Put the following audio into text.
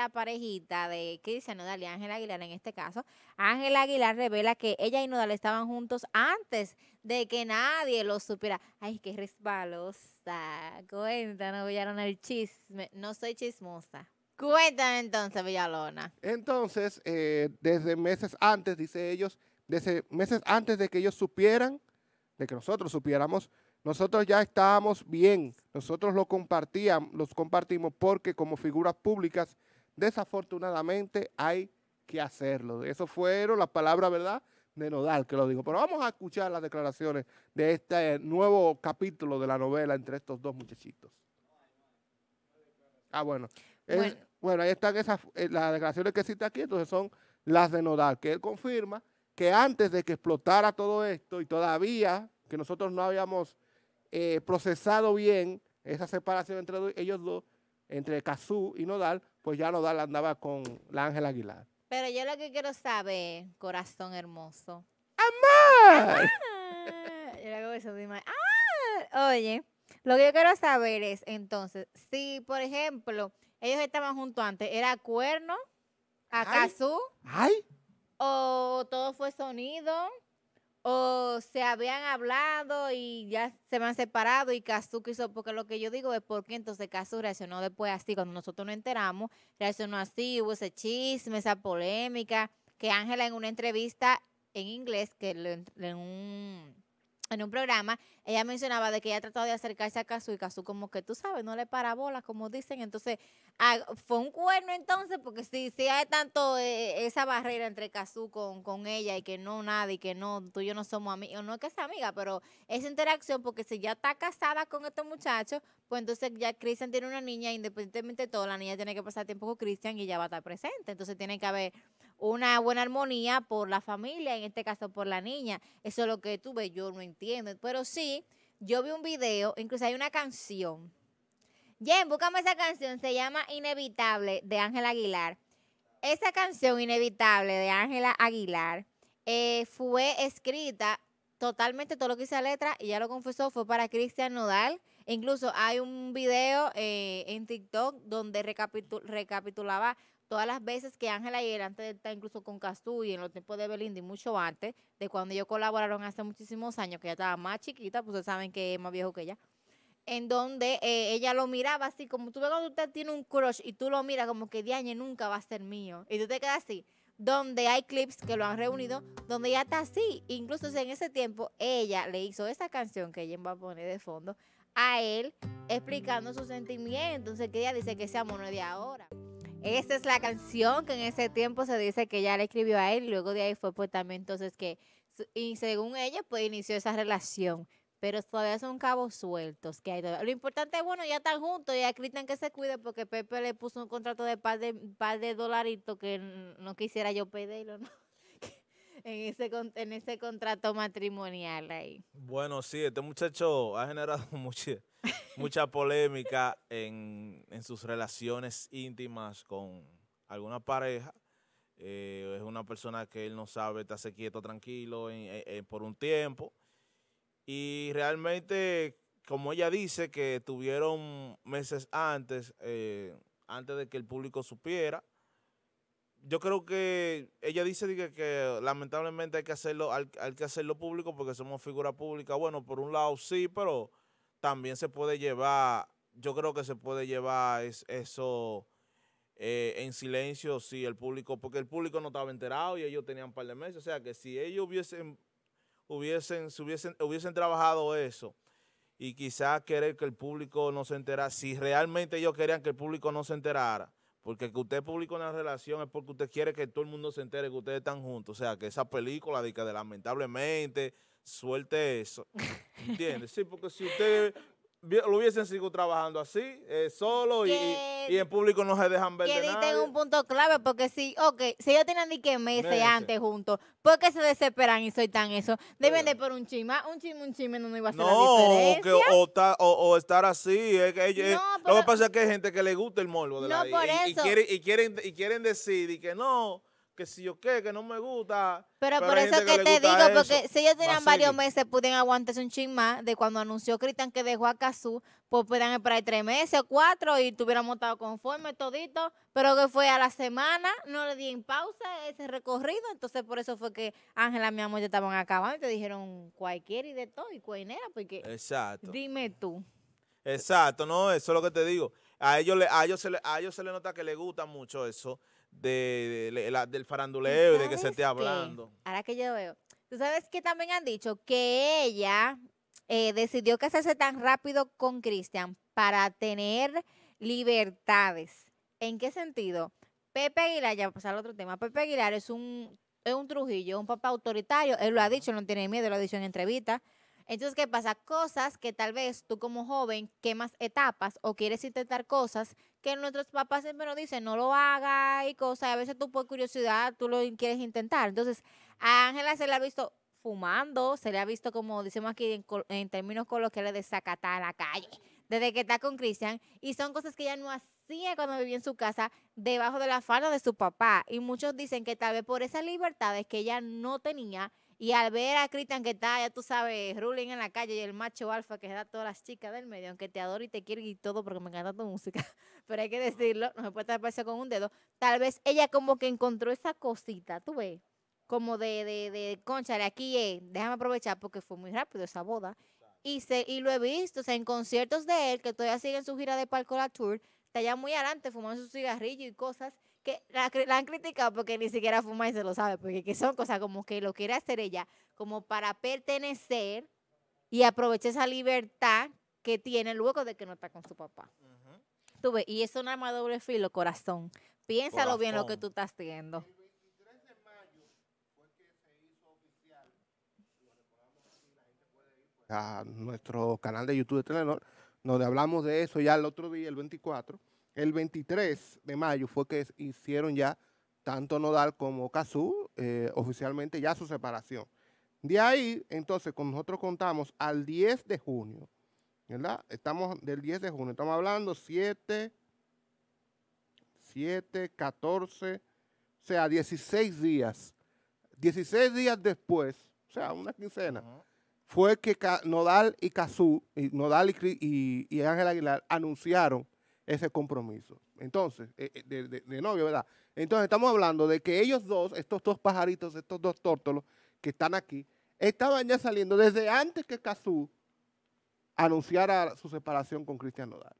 la parejita de Cristian Nodal y Ángel Aguilar, en este caso, Ángel Aguilar revela que ella y Nodal estaban juntos antes de que nadie lo supiera. Ay, qué resbalosa. Cuéntanos, Villalona, el chisme. No soy chismosa. Cuéntame entonces, Villalona. Entonces, eh, desde meses antes, dice ellos, desde meses antes de que ellos supieran, de que nosotros supiéramos, nosotros ya estábamos bien, nosotros lo compartíamos, los compartimos porque como figuras públicas Desafortunadamente hay que hacerlo. Eso fueron las palabras, ¿verdad? De Nodal, que lo digo. Pero vamos a escuchar las declaraciones de este eh, nuevo capítulo de la novela entre estos dos muchachitos. Ah, bueno. Bueno, ahí están eh, las declaraciones que cita aquí, entonces son las de Nodal, que él confirma que antes de que explotara todo esto y todavía que nosotros no habíamos eh, procesado bien esa separación entre ellos dos, entre Cazú y Nodal, pues ya Nodal andaba con la Ángela Aguilar. Pero yo lo que quiero saber, corazón hermoso. ¡Amor! Ah, ah, oye, lo que yo quiero saber es, entonces, si, por ejemplo, ellos estaban juntos antes, ¿era cuerno? ¿A Cazú? ¡Ay! ¿O todo fue sonido? o se habían hablado y ya se me han separado y Kazuki hizo, porque lo que yo digo es porque entonces Cazú reaccionó después así, cuando nosotros no enteramos, reaccionó así, hubo ese chisme, esa polémica, que Ángela en una entrevista en inglés, que en un en un programa, ella mencionaba de que ella trató de acercarse a Kazu y Kazu como que tú sabes, no le parabola, como dicen. Entonces, ah, fue un cuerno entonces, porque si, si hay tanto eh, esa barrera entre Cazú con, con ella y que no nadie, y que no, tú y yo no somos amigos, no es que sea amiga, pero esa interacción, porque si ya está casada con estos muchachos, pues entonces ya Cristian tiene una niña, independientemente de todo, la niña tiene que pasar tiempo con Cristian y ya va a estar presente. Entonces tiene que haber una buena armonía por la familia, en este caso por la niña. Eso es lo que tuve, yo no entiendo. Pero sí, yo vi un video, incluso hay una canción. Jen, búscame esa canción, se llama Inevitable de Ángela Aguilar. Esa canción Inevitable de Ángela Aguilar eh, fue escrita totalmente todo lo que hice la letra, y ya lo confesó, fue para Cristian Nodal. Incluso hay un video eh, en TikTok donde recapitulaba todas las veces que Ángela y él, antes de estar incluso con Castú y en los tiempos de Belinda y mucho antes, de cuando ellos colaboraron hace muchísimos años, que ella estaba más chiquita, pues ustedes saben que es más viejo que ella, en donde eh, ella lo miraba así, como tú ves cuando usted tiene un crush y tú lo miras como que Diane nunca va a ser mío, y tú te quedas así, donde hay clips que lo han reunido, donde ella está así, incluso en ese tiempo ella le hizo esa canción que ella va a poner de fondo a él explicando sus sentimientos, entonces que ella dice que se amor de ahora. Esa es la canción que en ese tiempo se dice que ya le escribió a él. Y luego de ahí fue pues también entonces que, y según ella, pues inició esa relación. Pero todavía son cabos sueltos que hay Lo importante es, bueno, ya están juntos y a que se cuide porque Pepe le puso un contrato de par de, par de dolaritos que no quisiera yo pedirlo, ¿no? en ese, en ese contrato matrimonial ahí. Bueno, sí, este muchacho ha generado mucha, mucha polémica en, en sus relaciones íntimas con alguna pareja. Eh, es una persona que él no sabe hace quieto, tranquilo por un tiempo. Y realmente, como ella dice, que tuvieron meses antes, eh, antes de que el público supiera, yo creo que ella dice que, lamentablemente hay que hacerlo hay, que hacerlo público porque somos figura pública. Bueno, por un lado sí, pero también se puede llevar, yo creo que se puede llevar eso eh, en silencio si el público, porque el público no estaba enterado y ellos tenían un par de meses. O sea que si ellos hubiesen, hubiesen, hubiesen, hubiesen trabajado eso y quizás querer que el público no se enterara, si realmente ellos querían que el público no se enterara, porque que usted publica una relación es porque usted quiere que todo el mundo se entere que ustedes están juntos. O sea, que esa película de que de lamentablemente suelte eso. ¿Entiendes? Sí, porque si usted lo hubiesen sido trabajando así, eh, solo y, en público no se dejan ver. Que de un punto clave, porque si, ok, si ellos tienen ni que meses, antes juntos, ¿por qué se desesperan y soy tan eso? Deben de por un chisme, un chisme, un chisme no iba a ser no, la diferencia. o, estar así, es que no, lo que pasa es que hay gente que le gusta el morbo de la vida. y, quieren, y, quieren, y quieren decir y que no que si yo qué, que no me gusta. Pero, por eso que, te digo, porque si ellos tenían varios meses, pudieron aguantarse un ching más de cuando anunció Cristian que dejó a Cazú, pues puedan esperar tres meses o cuatro y tuviéramos estado conforme todito, pero que fue a la semana, no le di en pausa ese recorrido, entonces por eso fue que Ángela, mi amor, ya estaban acabando y te dijeron cualquier y de todo y cuainera, porque Exacto. dime tú. Exacto, no, eso es lo que te digo. A ellos, le, a, ellos se le, a ellos se le nota que le gusta mucho eso de, la, del faranduleo y de que se esté hablando. Ahora que yo veo. Tú sabes que también han dicho que ella eh, decidió casarse tan rápido con Cristian para tener libertades. ¿En qué sentido? Pepe Aguilar, ya pasar al otro tema, Pepe Aguilar es un, es un Trujillo, un papá autoritario, él lo ha dicho, no tiene miedo, lo ha dicho en entrevista entonces, ¿qué pasa? Cosas que tal vez tú como joven quemas etapas o quieres intentar cosas que nuestros papás siempre nos dicen, no lo haga y cosas. a veces tú por curiosidad, tú lo quieres intentar. Entonces, a Ángela se la ha visto fumando, se le ha visto, como decimos aquí en, términos coloquiales, de sacatar a la calle, desde que está con Cristian. Y son cosas que ella no hacía cuando vivía en su casa, debajo de la falda de su papá. Y muchos dicen que tal vez por esas libertades que ella no tenía, y al ver a Cristian que está, ya tú sabes, ruling en la calle y el macho alfa que da a todas las chicas del medio, aunque te adoro y te quiero y todo porque me encanta tu música, pero hay que decirlo, no se puede estar con un dedo. Tal vez ella como que encontró esa cosita, tú ves, como de, de, de concha, de aquí, eh, déjame aprovechar porque fue muy rápido esa boda. Y, se, y lo he visto, o sea, en conciertos de él, que todavía sigue en su gira de la Tour, está ya muy adelante fumando su cigarrillo y cosas que la, han criticado porque ni siquiera fuma y se lo sabe, porque que son cosas como que lo quiere hacer ella, como para pertenecer y aprovechar esa libertad que tiene luego de que no está con su papá. y eso no arma más doble filo, corazón. Piénsalo bien lo que tú estás haciendo. a nuestro canal de YouTube de Telenor donde hablamos de eso ya el otro día, el 24, el 23 de mayo fue que hicieron ya tanto Nodal como Cazú eh, oficialmente ya su separación. De ahí, entonces, con nosotros contamos al 10 de junio, ¿verdad? Estamos del 10 de junio, estamos hablando 7, 7, 14, o sea, 16 días. 16 días después, o sea, una quincena, fue que Nodal y Cazú, y Nodal y, Ángel Aguilar anunciaron ese compromiso. Entonces, eh, eh, de, de novio, ¿verdad? Entonces estamos hablando de que ellos dos, estos dos pajaritos, estos dos tórtolos que están aquí, estaban ya saliendo desde antes que Cazú anunciara su separación con Cristian Nodal.